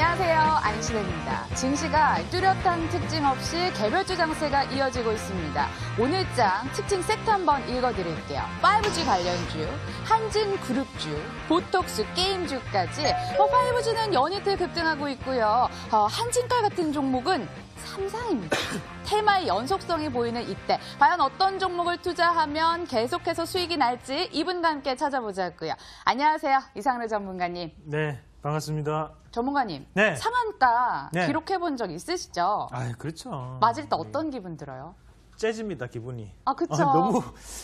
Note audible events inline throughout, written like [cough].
안녕하세요. 안시혜입니다 증시가 뚜렷한 특징 없이 개별주 장세가 이어지고 있습니다. 오늘 장 특징 섹터 한번 읽어드릴게요. 5G 관련주, 한진 그룹주, 보톡스 게임주까지 어, 5G는 연이틀 급등하고 있고요. 어, 한진칼 같은 종목은 삼상입니다. [coughs] 테마의 연속성이 보이는 이때 과연 어떤 종목을 투자하면 계속해서 수익이 날지 이분과 함께 찾아보자고요. 안녕하세요. 이상래 전문가님. 네. 반갑습니다. 전문가님, 네. 상한가 네. 기록해 본 적 있으시죠? 아, 그렇죠. 맞을 때 네. 어떤 기분 들어요? 재즈입니다 기분이. 아 그쵸. 아, 너무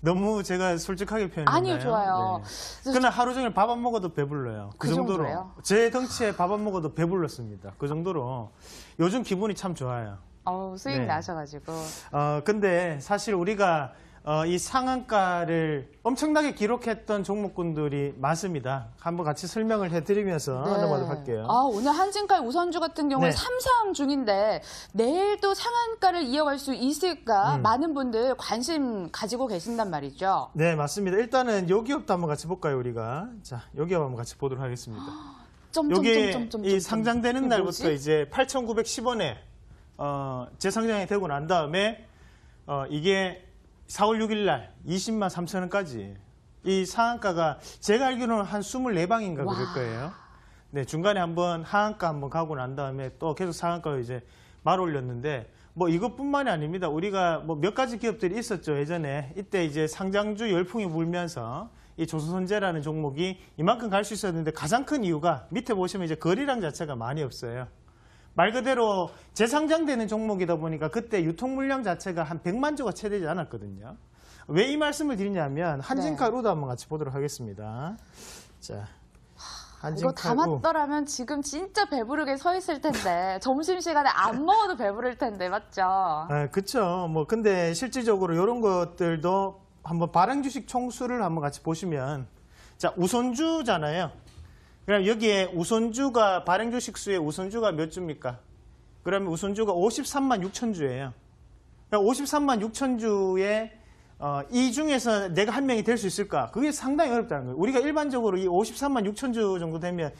너무 제가 솔직하게 표현했나요? 아니요 좋아요. 네. 그날 하루 종일 밥 안 먹어도 배불러요. 그, 그 정도로 정도예요? 제 덩치에 밥 안 먹어도 배불렀습니다. 그 정도로 요즘 기분이 참 좋아요. 어 수익 네. 나셔가지고. 어 근데 사실 우리가 어, 이 상한가를 엄청나게 기록했던 종목군들이 많습니다. 한번 같이 설명을 해드리면서 네. 넘어가도록 할게요. 아, 오늘 한진가의 우선주 같은 경우는 네. 3상 중인데 내일 도 상한가를 이어갈 수 있을까 음. 많은 분들 관심 가지고 계신단 말이죠. 네, 맞습니다. 일단은 요 기업도 한번 같이 볼까요, 우리가? 자, 요 기업 한번 같이 보도록 하겠습니다. 요게 [gasps] 이 상장되는 날부터 이제 8,910원에 어, 재상장이 되고 난 다음에 어, 이게 4월 6일 날 20만 3천 원까지 이 상한가가 제가 알기로는 한 24방인가 그럴 거예요. 네, 중간에 한번 하한가 한번 가고 난 다음에 또 계속 상한가로 이제 말 올렸는데 뭐 이것뿐만이 아닙니다. 우리가 뭐 몇 가지 기업들이 있었죠. 예전에 이때 이제 상장주 열풍이 불면서 이 조선손재라는 종목이 이만큼 갈 수 있었는데 가장 큰 이유가 밑에 보시면 이제 거리량 자체가 많이 없어요. 말 그대로 재상장되는 종목이다 보니까 그때 유통 물량 자체가 한 100만 조가 채 되지 않았거든요. 왜 이 말씀을 드리냐면 한진칼 네. 루도 한번 같이 보도록 하겠습니다. 자. 이거 담았더라면 지금 진짜 배부르게 서 있을 텐데 [laughs] 점심시간에 안 먹어도 배부를 텐데 맞죠? 아, 그쵸. 뭐 근데 실질적으로 이런 것들도 한번 발행 주식 총수를 한번 같이 보시면 자 우선주잖아요. 그럼 여기에 우선주가 발행 주식수의 우선주가 몇 주입니까? 그러면 우선주가 53만 6천 주예요. 53만 6천 주의 어, 이 중에서 내가 한 명이 될 수 있을까? 그게 상당히 어렵다는 거예요. 우리가 일반적으로 이 53만 6천 주 정도 되면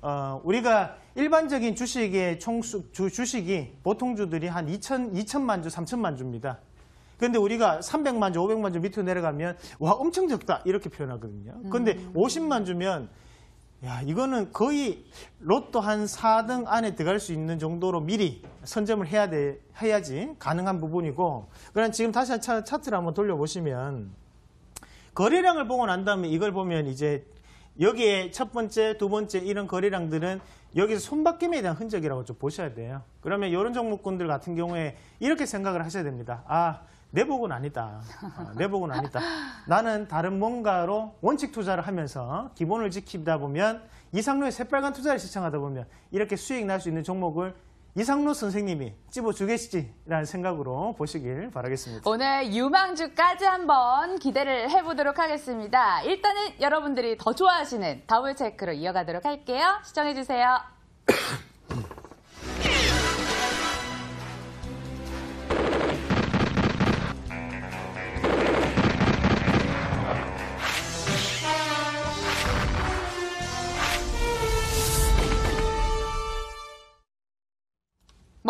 어, 우리가 일반적인 주식의 총수 주, 식이 보통 주들이 한 2천 2천만 주, 3천만 주입니다. 그런데 우리가 300만 주, 500만 주 밑으로 내려가면 와 엄청 적다 이렇게 표현하거든요. 그런데 50만 음. 주면 야, 이거는 거의 로또 한 4등 안에 들어갈 수 있는 정도로 미리 선점을 해야 돼, 해야지 가능한 부분이고. 그럼 지금 다시 한 차, 차트를 한번 돌려보시면 거래량을 보고 난 다음에 이걸 보면 이제 여기에 첫 번째, 두 번째 이런 거래량들은 여기서 손바뀜에 대한 흔적이라고 좀 보셔야 돼요. 그러면 이런 종목군들 같은 경우에 이렇게 생각을 하셔야 됩니다. 아, 내복은 아니다. 어, 내복은 아니다. 나는 다른 뭔가로 원칙 투자를 하면서 기본을 지키다 보면 이상로의 새빨간 투자를 시청하다 보면 이렇게 수익 날 수 있는 종목을 이상로 선생님이 찝어주겠지라는 생각으로 보시길 바라겠습니다. 오늘 유망주까지 한번 기대를 해보도록 하겠습니다. 일단은 여러분들이 더 좋아하시는 더블체크로 이어가도록 할게요. 시청해주세요. [coughs]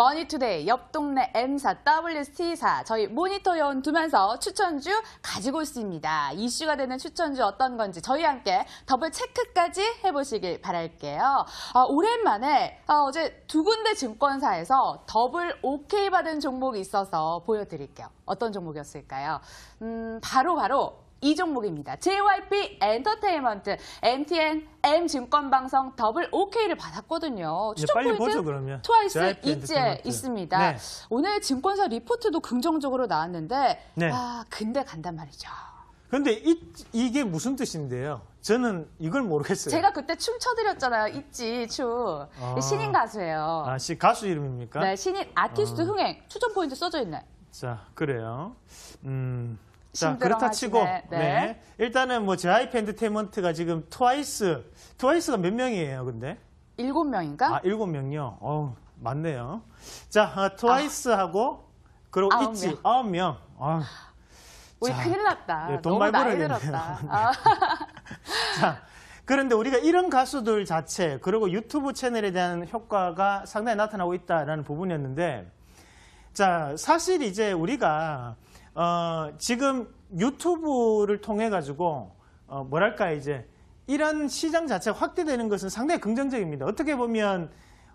머니투데이 옆 동네 M사, WC사 저희 모니터 여원 두면서 추천주 가지고 있습니다. 이슈가 되는 추천주 어떤 건지 저희 함께 더블 체크까지 해보시길 바랄게요. 어, 오랜만에 어, 제두 군데 증권사에서 더블 OK 받은 종목이 있어서 보여드릴게요. 어떤 종목이었을까요? 음, 바로 바로 이 종목입니다. JYP 엔터테인먼트, MTN, M증권방송 더블 OK를 받았거든요. 예, 추적 네, 포인트 보죠, 트와이스 이제 있습니다. 네. 오늘 증권사 리포트도 긍정적으로 나왔는데 네. 아 근데 간단 말이죠. 근데 이, 이게 무슨 뜻인데요? 저는 이걸 모르겠어요. 제가 그때 춤춰드렸잖아요. 있지, 춤. 아, 신인 가수예요. 아, 시, 가수 이름입니까? 네, 신인 아티스트 아. 흥행. 추천 포인트 써져 있나요? 자, 그래요. 음, 자, 그렇다 치고 네. 네. 일단은 뭐 제하이프 엔터테인먼트가 지금 트와이스 트와이스가 몇 명이에요, 근데? 일곱 명인가? 아, 일곱 명요. 어, 맞네요. 자, 아, 트와이스하고 아. 그리고 아홉 있지 아홉 명. 아. 우리 자, 큰일 났다. 네, 돈 너무 나이 들었다. 아. [laughs] 자, 그런데 우리가 이런 가수들 자체 그리고 유튜브 채널에 대한 효과가 상당히 나타나고 있다라는 부분이었는데 자 사실 이제 우리가 어, 지금 유튜브를 통해 가지고 어, 뭐랄까 이제 이런 시장 자체가 확대되는 것은 상당히 긍정적입니다. 어떻게 보면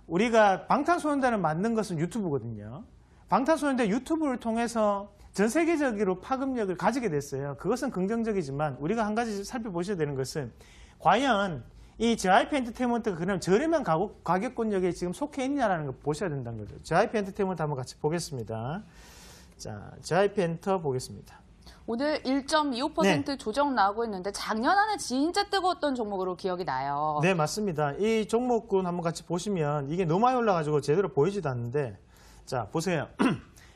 우리가 방탄소년단을 만든 것은 유튜브거든요. 방탄소년단 유튜브를 통해서 전 세계적으로 파급력을 가지게 됐어요. 그것은 긍정적이지만 우리가 한 가지 살펴보셔야 되는 것은 과연 이 JYP 엔터테인먼트가 그럼 저렴한 가격권력에 지금 속해 있냐라는 걸 보셔야 된다는 거죠. JYP 엔터테인먼트 한번 같이 보겠습니다. 자, j 이 p 엔터 보겠습니다. 오늘 1.25% 네. 조정 나오고 있는데 작년 안에 진짜 뜨거웠던 종목으로 기억이 나요. 네, 맞습니다. 이 종목군 한번 같이 보시면 이게 너무 많이 올라가지고 제대로 보이지도 않는데 자, 보세요. [clears throat]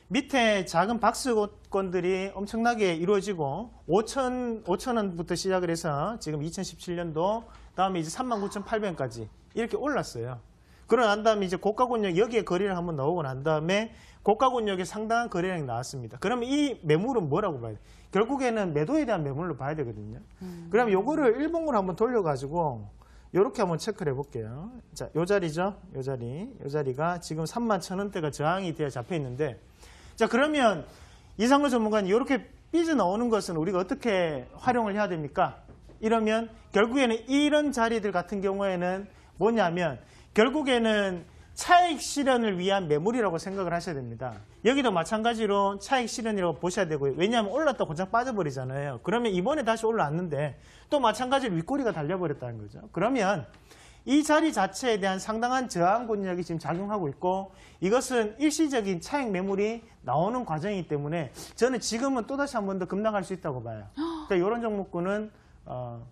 밑에 작은 박스권들이 엄청나게 이루어지고 5천 5천 원부터 시작을 해서 지금 2017년도 다음에 이제 39,800원까지 이렇게 올랐어요. 그러고 난 다음에 이제 고가권역 여기에 거래를 한번 나오고 난 다음에 고가권역에 상당한 거래량이 나왔습니다. 그러면 이 매물은 뭐라고 봐야 돼? 결국에는 매도에 대한 매물로 봐야 되거든요. 음. 그럼 요거를 일봉으로 한번 돌려가지고 요렇게 한번 체크를 해볼게요. 자, 요 자리죠? 요 자리. 요 자리가 지금 3만 천원대가 저항이 돼야 잡혀 있는데 자, 그러면 이상거 전문가는 요렇게 삐져나오는 것은 우리가 어떻게 활용을 해야 됩니까? 이러면 결국에는 이런 자리들 같은 경우에는 뭐냐면 결국에는 차익 실현을 위한 매물이라고 생각을 하셔야 됩니다. 여기도 마찬가지로 차익 실현이라고 보셔야 되고요. 왜냐하면 올랐다 고장 빠져버리잖아요. 그러면 이번에 다시 올라왔는데 또 마찬가지로 윗꼬리가 달려버렸다는 거죠. 그러면 이 자리 자체에 대한 상당한 저항 권력이 지금 작용하고 있고 이것은 일시적인 차익 매물이 나오는 과정이기 때문에 저는 지금은 또다시 한 번 더 급락할 수 있다고 봐요. [gasps] 그러니까 이런 종목군은 어,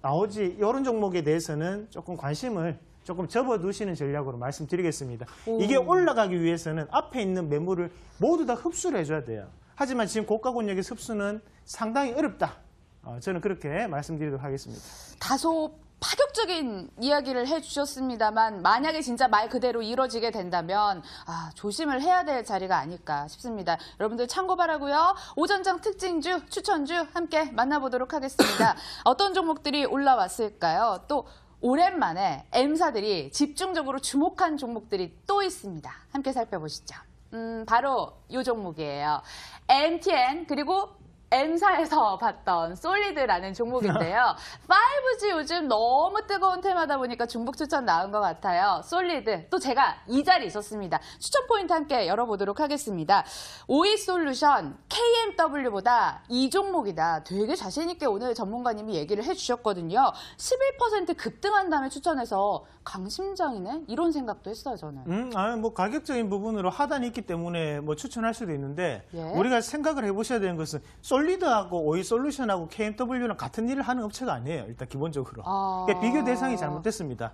나오지 이런 종목에 대해서는 조금 관심을 조금 접어두시는 전략으로 말씀드리겠습니다. 오. 이게 올라가기 위해서는 앞에 있는 매물을 모두 다 흡수를 해줘야 돼요. 하지만 지금 고가 권역의 흡수는 상당히 어렵다. 어, 저는 그렇게 말씀드리도록 하겠습니다. 다소 파격적인 이야기를 해주셨습니다만 만약에 진짜 말 그대로 이뤄지게 된다면 아, 조심을 해야 될 자리가 아닐까 싶습니다. 여러분들 참고 바라고요. 오전장 특징주, 추천주 함께 만나보도록 하겠습니다. [coughs] 어떤 종목들이 올라왔을까요? 또 오랜만에 M사들이 집중적으로 주목한 종목들이 또 있습니다. 함께 살펴보시죠. 음, 바로 이 종목이에요. MTN 그리고 n 사에서 봤던 솔리드라는 종목인데요. 5G [laughs] 요즘 너무 뜨거운 테마다 보니까 중복 추천 나온 것 같아요. 솔리드, 또 제가 이 자리 에 있었습니다. 추천 포인트 함께 열어보도록 하겠습니다. 오이 솔루션, KMW보다 이 종목이다. 되게 자신있게 오늘 전문가님이 얘기를 해주셨거든요. 11% 급등한 다음에 추천해서 강심장이네? 이런 생각도 했어요, 저는. 음, 아뭐 가격적인 부분으로 하단이 있기 때문에 뭐 추천할 수도 있는데 예? 우리가 생각을 해보셔야 되는 것은 솔 솔리드하고 오일 e 솔루션하고 KMW는 같은 일을 하는 업체가 아니에요. 일단 기본적으로. 아... 그러니까 비교 대상이 잘못됐습니다.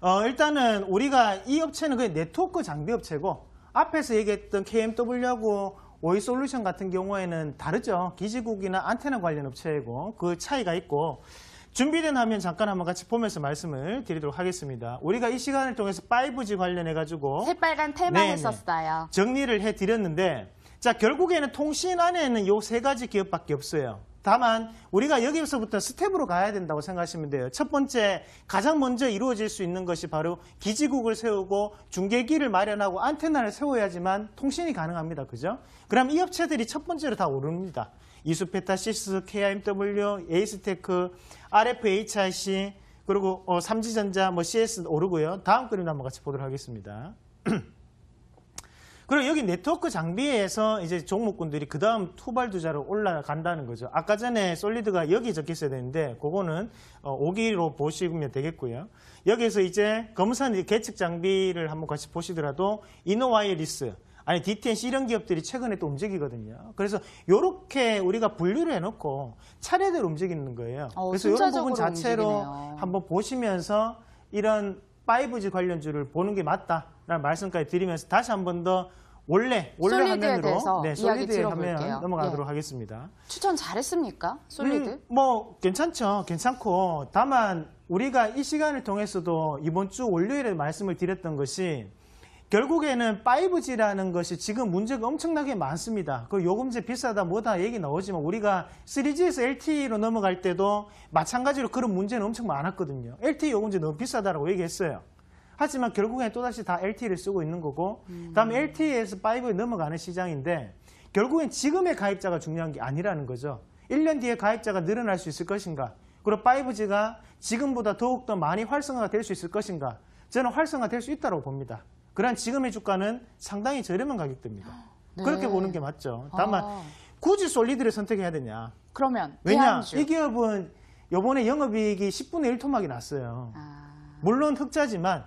어, 일단은 우리가 이 업체는 그냥 네트워크 장비 업체고 앞에서 얘기했던 KMW하고 오일 e 솔루션 같은 경우에는 다르죠. 기지국이나 안테나 관련 업체이고 그 차이가 있고 준비된 화면 잠깐 한번 같이 보면서 말씀을 드리도록 하겠습니다. 우리가 이 시간을 통해서 5G 관련해가지고 새빨간 테마 했었어요. 네, 네. 정리를 해드렸는데 자 결국에는 통신 안에는 이 세 가지 기업밖에 없어요. 다만 우리가 여기서부터 스텝으로 가야 된다고 생각하시면 돼요. 첫 번째 가장 먼저 이루어질 수 있는 것이 바로 기지국을 세우고 중계기를 마련하고 안테나를 세워야지만 통신이 가능합니다. 그죠? 그럼 이 업체들이 첫 번째로 다 오릅니다. 이수페타시스, KIMW, 에이스테크, RFHIC, 그리고 어, 삼지전자, 뭐 CS 오르고요. 다음 그림 한번 같이 보도록 하겠습니다. 그리고 여기 네트워크 장비에서 이제 종목군들이 그 다음 투발 투자로 올라간다는 거죠. 아까 전에 솔리드가 여기 적혀 있어야 되는데 그거는 어, 오기로 보시면 되겠고요. 여기에서 이제 검사는 계측 장비를 한번 같이 보시더라도 이노와이리스 아니 DTNC 이런 기업들이 최근에 또 움직이거든요. 그래서 이렇게 우리가 분류를 해놓고 차례대로 움직이는 거예요. 어, 그래서 이런 부분 자체로 움직이네요. 한번 보시면서 이런 5G 관련주를 보는 게 맞다. 라는 말씀까지 드리면서 다시 한 번 더 원래 원래 화면으로 네, 솔리드의 화면 넘어가도록 예. 하겠습니다. 추천 잘했습니까? 솔리드? 음, 뭐 괜찮죠. 괜찮고 다만 우리가 이 시간을 통해서도 이번 주 월요일에 말씀을 드렸던 것이 결국에는 5G라는 것이 지금 문제가 엄청나게 많습니다. 그 요금제 비싸다 뭐다 얘기 나오지만 우리가 3G에서 LTE로 넘어갈 때도 마찬가지로 그런 문제는 엄청 많았거든요. LTE 요금제 너무 비싸다라고 얘기했어요. 하지만 결국엔 또다시 다 LTE를 쓰고 있는 거고 음. 다음 LTE에서 5에 넘어가는 시장인데 결국엔 지금의 가입자가 중요한 게 아니라는 거죠. 1년 뒤에 가입자가 늘어날 수 있을 것인가 그리고 5G가 지금보다 더욱더 많이 활성화가 될 수 있을 것인가 저는 활성화될 수 있다고 봅니다. 그러한 지금의 주가는 상당히 저렴한 가격대입니다. 네. 그렇게 보는 게 맞죠. 다만 아. 굳이 솔리드를 선택해야 되냐. 그러면 왜냐 대안주. 이 기업은 요번에 영업이익이 10분의 1 토막이 났어요. 아. 물론 흑자지만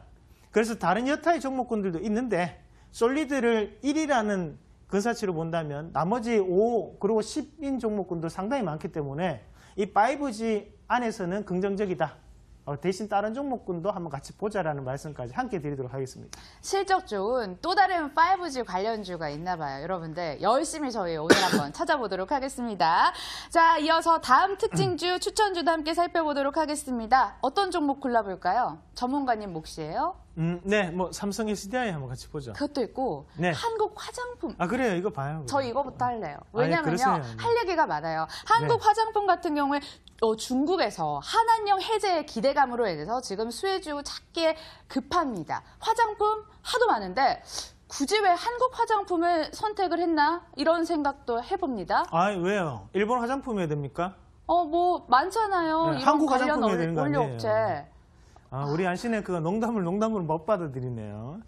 그래서 다른 여타의 종목군들도 있는데 솔리드를 1이라는 근사치로 그 본다면 나머지 5 그리고 10인 종목군도 상당히 많기 때문에 이 5G 안에서는 긍정적이다. 어, 대신 다른 종목군도 한번 같이 보자라는 말씀까지 함께 드리도록 하겠습니다. 실적 좋은 또 다른 5G 관련주가 있나 봐요. 여러분들 열심히 저희 오늘 한번 [laughs] 찾아보도록 하겠습니다. 자, 이어서 다음 특징주 추천주도 함께 살펴보도록 하겠습니다. 어떤 종목 골라볼까요? 전문가님 몫이에요. 음, 네, 뭐 삼성 HDI 한번 같이 보죠. 그것도 있고 네. 한국 화장품. 아 그래요, 이거 봐요. 그럼. 저 이거부터 할래요. 아, 예, 왜냐면요, 아니, 할 얘기가 많아요. 한국 네. 화장품 같은 경우에 어, 중국에서 한한령 해제의 기대감으로 인해서 지금 수혜주 찾기에 급합니다. 화장품 하도 많은데 굳이 왜 한국 화장품을 선택을 했나 이런 생각도 해봅니다. 아 왜요? 일본 화장품 해야 됩니까? 어 뭐 많잖아요. 네, 한국 화장품 해 되는 거 아니에요? 원료업체. 아, 우리 안씨는 그 농담을 농담으로 못 받아들이네요.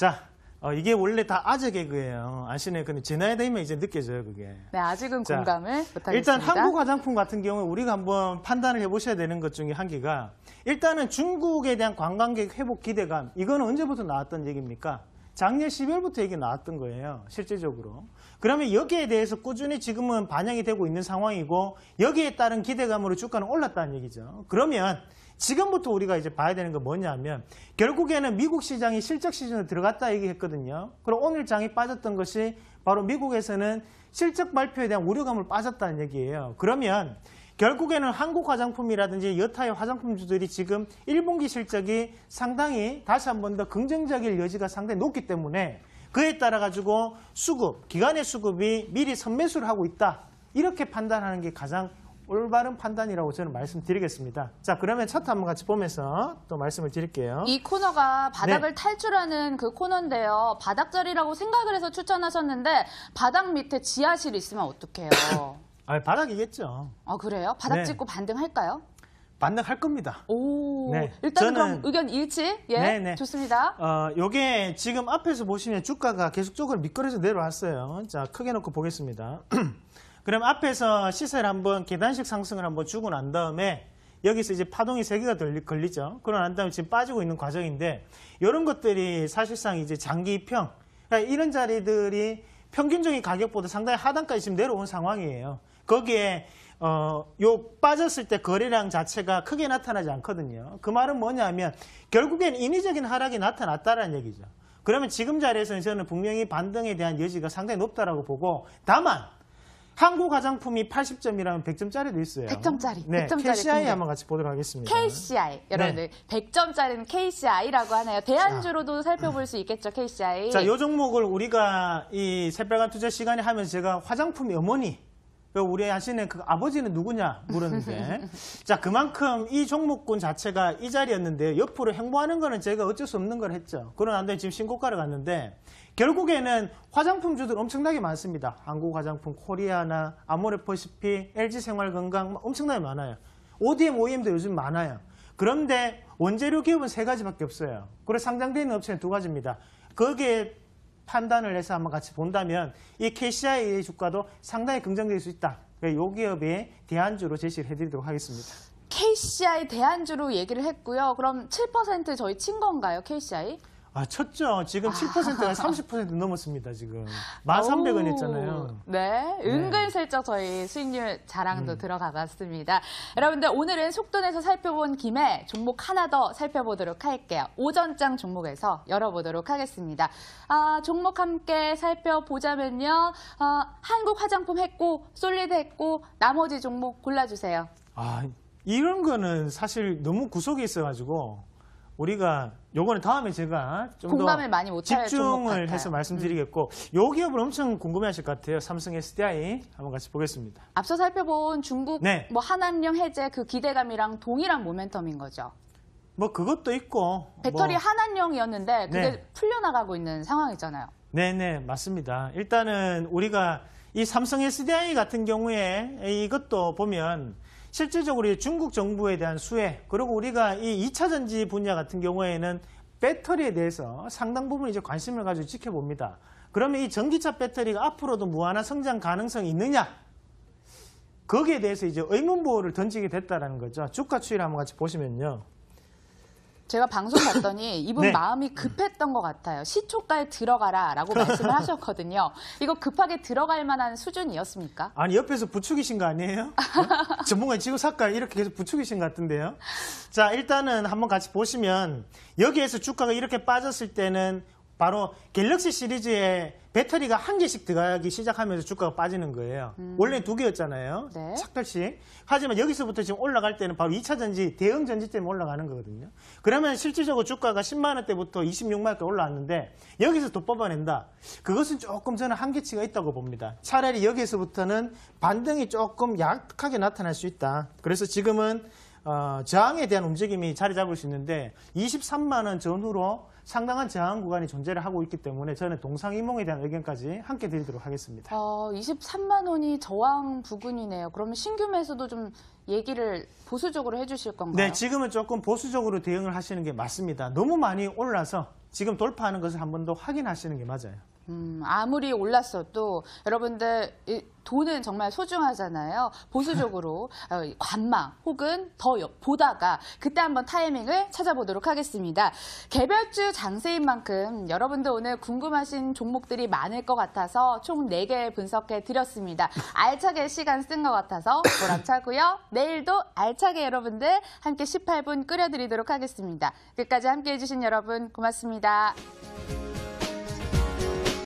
자, 어, 이게 원래 다 아재 개그예요. 안씨는 근데 제 나이 되면 이제 느껴져요, 그게. 네, 아직은 자, 공감을 못하겠습니다. 일단 한국 화장품 같은 경우에 우리가 한번 판단을 해보셔야 되는 것 중에 한 개가 일단은 중국에 대한 관광객 회복 기대감, 이거는 언제부터 나왔던 얘기입니까? 작년 12월부터 얘기 나왔던 거예요. 실제적으로. 그러면 여기에 대해서 꾸준히 지금은 반영이 되고 있는 상황이고 여기에 따른 기대감으로 주가는 올랐다는 얘기죠. 그러면 지금부터 우리가 이제 봐야 되는 건 뭐냐면 결국에는 미국 시장이 실적 시즌으로 들어갔다 얘기했거든요. 그럼 오늘 장이 빠졌던 것이 바로 미국에서는 실적 발표에 대한 우려감을 빠졌다는 얘기예요. 그러면 결국에는 한국 화장품이라든지 여타의 화장품주들이 지금 1분기 실적이 상당히 다시 한 번 더 긍정적일 여지가 상당히 높기 때문에 그에 따라 가지고 수급, 기간의 수급이 미리 선매수를 하고 있다. 이렇게 판단하는 게 가장 올바른 판단이라고 저는 말씀드리겠습니다. 자, 그러면 차트 한번 같이 보면서 또 말씀을 드릴게요. 이 코너가 바닥을 네. 탈출하는 그 코너인데요. 바닥자리라고 생각을 해서 추천하셨는데 바닥 밑에 지하실 이 있으면 어떡해요? [laughs] 아, 바닥이겠죠. 아, 그래요? 바닥 네. 찍고 반등할까요? 반등할 겁니다. 오, 네. 일단 그럼 의견 일치? 예, 네네. 네. 좋습니다. 어, 요게 지금 앞에서 보시면 주가가 계속적으로 밑거리에서 내려왔어요. 자, 크게 놓고 보겠습니다. [clears throat] 그럼 앞에서 시세를 한번 계단식 상승을 한번 주고 난 다음에 여기서 이제 파동이 세 개가 걸리죠. 그러고 난 다음에 지금 빠지고 있는 과정인데 이런 것들이 사실상 이제 장기평 그러니까 이런 자리들이 평균적인 가격보다 상당히 하단까지 지금 내려온 상황이에요. 거기에 어, 요 빠졌을 때 거래량 자체가 크게 나타나지 않거든요. 그 말은 뭐냐면 결국엔 인위적인 하락이 나타났다라는 얘기죠. 그러면 지금 자리에서는 저는 분명히 반등에 대한 여지가 상당히 높다라고 보고 다만 한국 화장품이 80점이라면 100점짜리도 있어요. 100점짜리. 네, 100점짜리 KCI 근데. 한번 같이 보도록 하겠습니다. KCI. 네. 여러분들 네. 100점짜리는 KCI라고 하나요? 대안주로도 자. 살펴볼 수 있겠죠, KCI. 자, 요 종목을 우리가 이 새빨간 투자 시간에 하면서 제가 화장품의 어머니 우리 자신의 그 아버지는 누구냐 물었는데 [laughs] 자 그만큼 이 종목군 자체가 이 자리였는데 옆으로 행보하는 거는 제가 어쩔 수 없는 걸 했죠. 그런 안데 지금 신고가를 갔는데 결국에는 화장품주들 엄청나게 많습니다. 한국 화장품, 코리아나, 아모레퍼시피, LG생활건강 엄청나게 많아요. ODM, OEM도 요즘 많아요. 그런데 원재료 기업은 세 가지밖에 없어요. 그리고 상장되어 있는 업체는 두 가지입니다. 거기에 판단을 해서 한번 같이 본다면 이 KCI의 주가도 상당히 긍정될 수 있다. 이 기업의 대안주로 제시를 해드리도록 하겠습니다. KCI 대안주로 얘기를 했고요. 그럼 7% 저희 친 건가요, KCI? 아, 쳤죠. 지금 7%가 아. 30% 넘었습니다, 지금. 1,300원 했잖아요. 네. 네. 은근슬쩍 저희 수익률 자랑도 음. 들어가 봤습니다. 여러분들, 오늘은 속돈에서 살펴본 김에 종목 하나 더 살펴보도록 할게요. 오전장 종목에서 열어보도록 하겠습니다. 아, 종목 함께 살펴보자면요. 아, 한국 화장품 했고, 솔리드 했고, 나머지 종목 골라주세요. 아, 이런 거는 사실 너무 구석에 있어가지고 우리가 요거는 다음에 제가 좀 공감을 많이 못 집중을 해서 음. 말씀드리겠고 음. 요 기업을 엄청 궁금해하실 것 같아요. 삼성 SDI 한번 같이 보겠습니다. 앞서 살펴본 중국 네. 뭐 한안령 해제 그 기대감이랑 동일한 모멘텀인 거죠. 뭐 그것도 있고 배터리 뭐... 한안령이었는데 그게 네. 풀려나가고 있는 상황이잖아요. 네네 맞습니다. 일단은 우리가 이 삼성 SDI 같은 경우에 이것도 보면 실질적으로 중국 정부에 대한 수혜 그리고 우리가 이 2차 전지 분야 같은 경우에는 배터리에 대해서 상당 부분 이제 관심을 가지고 지켜봅니다. 그러면 이 전기차 배터리가 앞으로도 무한한 성장 가능성이 있느냐? 거기에 대해서 이제 의문보호를 던지게 됐다는 거죠. 주가 추이를 한번 같이 보시면요. 제가 방송 봤더니 [laughs] 이분 네. 마음이 급했던 것 같아요. 시초가에 들어가라라고 [laughs] 말씀을 하셨거든요. 이거 급하게 들어갈 만한 수준이었습니까? 아니 옆에서 부추기신 거 아니에요? 전문가 어? [laughs] 지금 사과 이렇게 계속 부추기신 것 같은데요. 자 일단은 한번 같이 보시면 여기에서 주가가 이렇게 빠졌을 때는 바로 갤럭시 시리즈의 배터리가 한 개씩 들어가기 시작하면서 주가가 빠지는 거예요. 음. 원래 두 개였잖아요. 네. 착달씩. 하지만 여기서부터 지금 올라갈 때는 바로 2차 전지, 대응 전지 때문에 올라가는 거거든요. 그러면 실질적으로 주가가 10만 원대부터 26만 원까지 올라왔는데 여기서 또 뽑아낸다. 그것은 조금 저는 한계치가 있다고 봅니다. 차라리 여기서부터는 반등이 조금 약하게 나타날 수 있다. 그래서 지금은 어, 저항에 대한 움직임이 자리 잡을 수 있는데 23만 원 전후로 상당한 저항 구간이 존재를 하고 있기 때문에 저는 동상이몽에 대한 의견까지 함께 드리도록 하겠습니다. 어, 23만 원이 저항 부근이네요. 그러면 신규 매수도 좀 얘기를 보수적으로 해주실 건가요? 네, 지금은 조금 보수적으로 대응을 하시는 게 맞습니다. 너무 많이 올라서 지금 돌파하는 것을 한 번 더 확인하시는 게 맞아요. 음, 아무리 올랐어도 여러분들 돈은 정말 소중하잖아요. 보수적으로 [laughs] 어, 관망 혹은 더 보다가 그때 한번 타이밍을 찾아보도록 하겠습니다. 개별주 장세인 만큼 여러분들 오늘 궁금하신 종목들이 많을 것 같아서 총 4개 분석해 드렸습니다. 알차게 시간 쓴 것 같아서 보람차고요. 내일도 알차게 여러분들 함께 18분 끓여드리도록 하겠습니다. 끝까지 함께해 주신 여러분 고맙습니다.